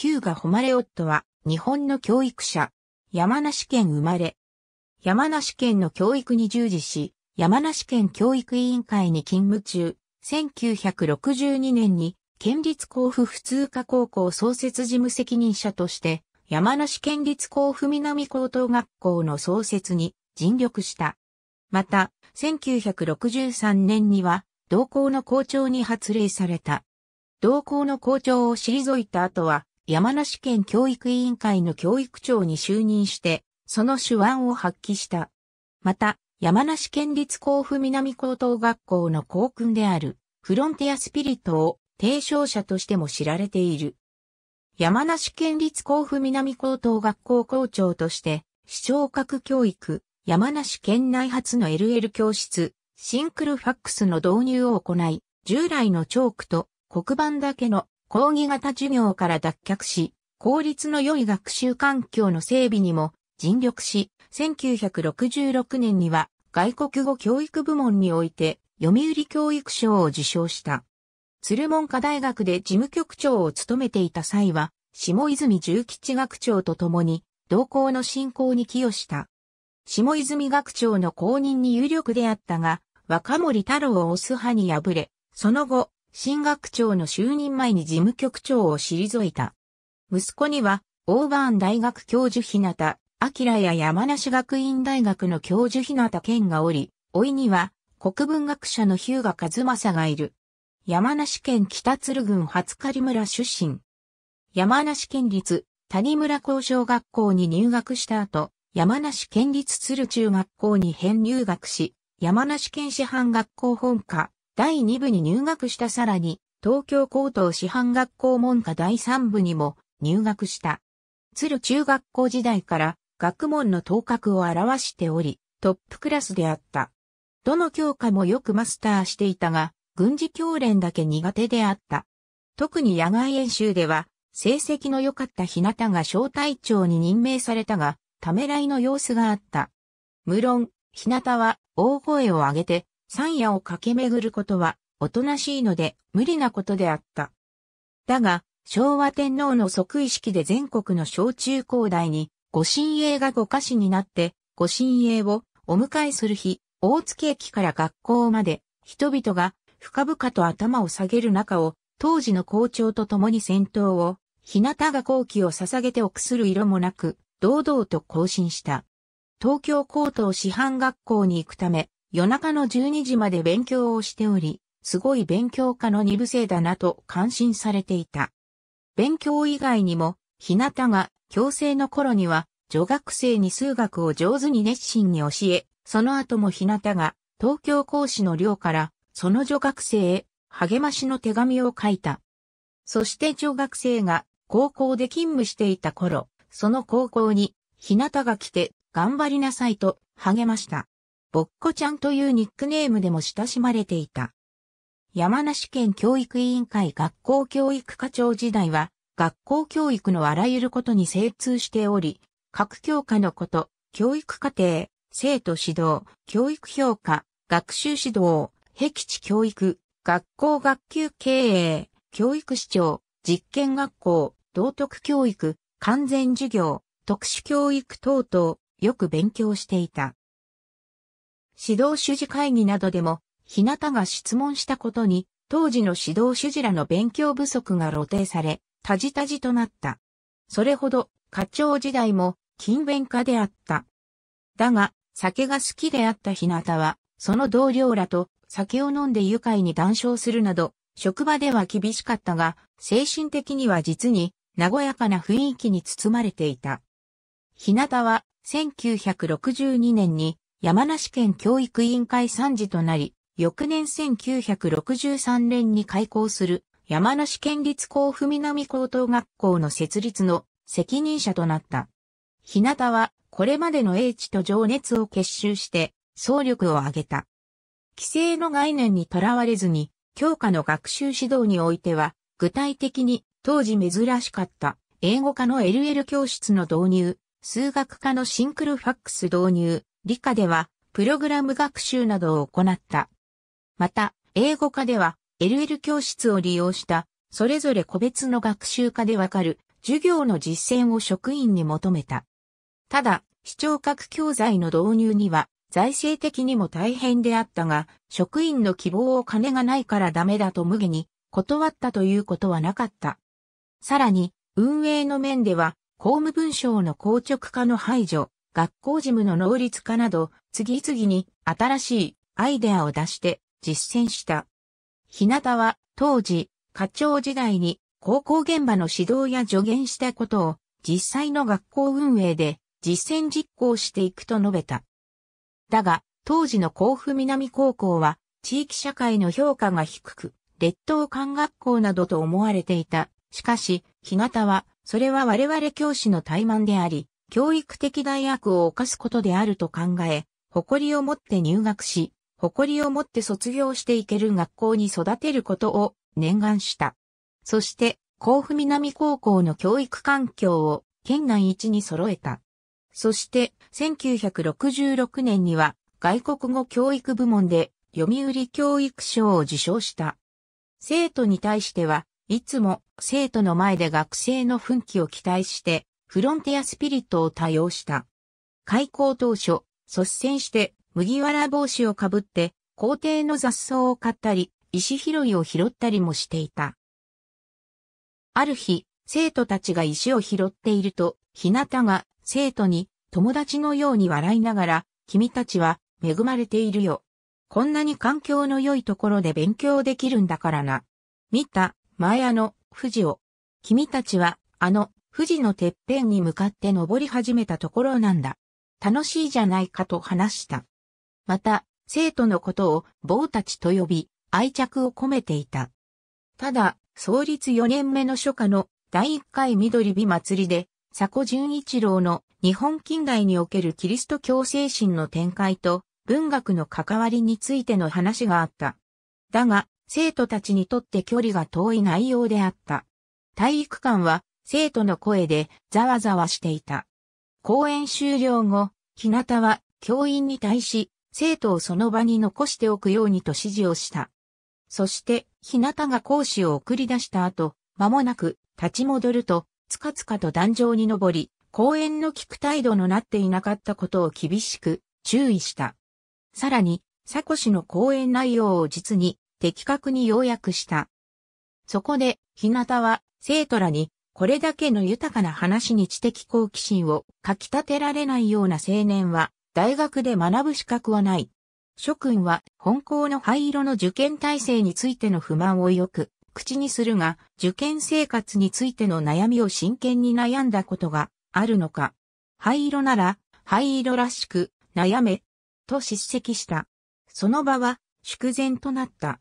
ヒューガ・ホマレオットは、日本の教育者。山梨県生まれ。山梨県の教育に従事し、山梨県教育委員会に勤務中、1962年に、県立甲府普通科高校創設事務責任者として、山梨県立甲府南高等学校の創設に尽力した。また、1963年には、同校の校長に発令された。同校の校長を退いた後は、山梨県教育委員会の教育長に就任して、その手腕を発揮した。また、山梨県立甲府南高等学校の校訓である、フロンティアスピリットを提唱者としても知られている。山梨県立甲府南高等学校校長として、視聴覚教育、山梨県内初の LL 教室、シンクルファックスの導入を行い、従来のチョークと黒板だけの講義型授業から脱却し、効率の良い学習環境の整備にも尽力し、1966年には外国語教育部門において読売教育賞を受賞した。鶴門科大学で事務局長を務めていた際は、下泉重吉学長と共に、同校の進行に寄与した。下泉学長の公認に有力であったが、若森太郎を推す派に敗れ、その後、新学長の就任前に事務局長を退いた。息子には、オーバーン大学教授日向、明や山梨学院大学の教授日向健がおり、老いには、国文学者の日向和正がいる。山梨県北鶴郡初狩村出身。山梨県立谷村高小学校に入学した後、山梨県立鶴中学校に編入学し、山梨県師範学校本科、第2部に入学したさらに、東京高等師範学校門下第3部にも入学した。鶴中学校時代から学問の頭角を表しており、トップクラスであった。どの教科もよくマスターしていたが、軍事教練だけ苦手であった。特に野外演習では、成績の良かった日向が小隊長に任命されたが、ためらいの様子があった。無論、日向は大声を上げて山野を駆け巡ることは、おとなしいので、無理なことであった。だが、昭和天皇の即位式で全国の小中高大に、御神営が御家士になって、御神営をお迎えする日、大月駅から学校まで、人々が深々と頭を下げる中を、当時の校長と共に戦闘を、日向が後期を捧げて臆する色もなく、堂々と行進した。東京高等師範学校に行くため、夜中の12時まで勉強をしており、すごい勉強家の二部生だなと感心されていた。勉強以外にも、日向が強制の頃には、女学生に数学を上手に熱心に教え、その後も日向が東京講師の寮からその女学生へ励ましの手紙を書いた。そして女学生が高校で勤務していた頃、その高校に日向が来て頑張りなさいと励ました。ぼっこちゃんというニックネームでも親しまれていた。山梨県教育委員会学校教育課長時代は、学校教育のあらゆることに精通しており、各教科のこと、教育課程、生徒指導、教育評価、学習指導、壁地教育、学校学級経営、教育市長、実験学校、道徳教育、完全授業、特殊教育等々、よく勉強していた。指導主事会議などでも、日向が質問したことに、当時の指導主事らの勉強不足が露呈され、たじたじとなった。それほど、課長時代も、勤勉家であった。だが、酒が好きであった日向は、その同僚らと酒を飲んで愉快に談笑するなど、職場では厳しかったが、精神的には実に、和やかな雰囲気に包まれていた。日向は、1962年に、山梨県教育委員会参事となり、翌年1963年に開校する山梨県立甲府南高等学校の設立の責任者となった。日向はこれまでの英知と情熱を結集して総力を挙げた。規制の概念にとらわれずに教科の学習指導においては具体的に当時珍しかった英語科の LL 教室の導入、数学科のシンクルファックス導入、理科では、プログラム学習などを行った。また、英語科では、LL 教室を利用した、それぞれ個別の学習科でわかる、授業の実践を職員に求めた。ただ、視聴覚教材の導入には、財政的にも大変であったが、職員の希望を金がないからダメだと無下に断ったということはなかった。さらに、運営の面では、公務文書の硬直化の排除、学校事務の能率化など、次々に新しいアイデアを出して実践した。日向は当時、課長時代に高校現場の指導や助言したことを実際の学校運営で実践実行していくと述べた。だが、当時の甲府南高校は地域社会の評価が低く、劣等感学校などと思われていた。しかし、日向は、それは我々教師の怠慢であり、教育的大悪を犯すことであると考え、誇りを持って入学し、誇りを持って卒業していける学校に育てることを念願した。そして、甲府南高校の教育環境を県内一に揃えた。そして、1966年には外国語教育部門で読売教育賞を受賞した。生徒に対しては、いつも生徒の前で学生の奮起を期待して、フロンティアスピリットを多用した。開校当初、率先して麦わら帽子をかぶって校庭の雑草を買ったり、石拾いを拾ったりもしていた。ある日、生徒たちが石を拾っていると、日向が生徒に友達のように笑いながら、君たちは恵まれているよ。こんなに環境の良いところで勉強できるんだからな。見た、前あの、富士を。君たちは、あの、富士のてっぺんに向かって登り始めたところなんだ。楽しいじゃないかと話した。また、生徒のことを棒たちと呼び、愛着を込めていた。ただ、創立4年目の初夏の第1回緑美祭りで、佐古純一郎の日本近代におけるキリスト教精神の展開と文学の関わりについての話があった。だが、生徒たちにとって距離が遠い内容であった。体育館は生徒の声でざわざわしていた。講演終了後、日向は教員に対し、生徒をその場に残しておくようにと指示をした。そして、日向が講師を送り出した後、間もなく立ち戻ると、つかつかと壇上に登り、講演の聞く態度のなっていなかったことを厳しく注意した。さらに、サコ氏の講演内容を実に的確に要約した。そこで、日向は生徒らにこれだけの豊かな話に知的好奇心をかき立てられないような青年は、大学で学ぶ資格はない。諸君は本校の灰色の受験体制についての不満をよく口にするが、受験生活についての悩みを真剣に悩んだことがあるのか。灰色なら灰色らしく悩め、と叱責した。その場は祝然となった。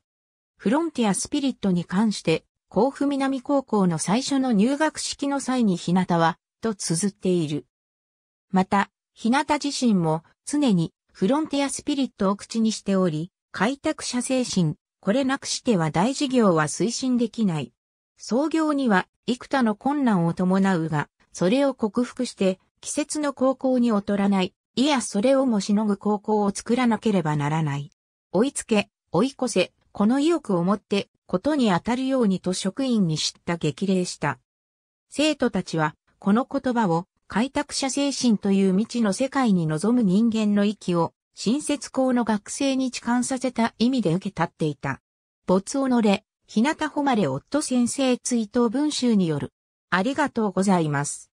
フロンティアスピリットに関して甲府南高校の最初の入学式の際に日向は、と綴っている。また、日向自身も常にフロンティアスピリットを口にしており、開拓者精神、これなくしては大事業は推進できない。創業には幾多の困難を伴うが、それを克服して季節の高校に劣らない、いやそれをもしのぐ高校を作らなければならない。追いつけ、追い越せ、この意欲を持ってことにあたるようにと職員に知った激励した。生徒たちは、この言葉を、開拓者精神という未知の世界に望む人間の息を、新設校の学生に痴漢させた意味で受け立っていた。没おのれ、日向誉れ夫先生追悼文集による。ありがとうございます。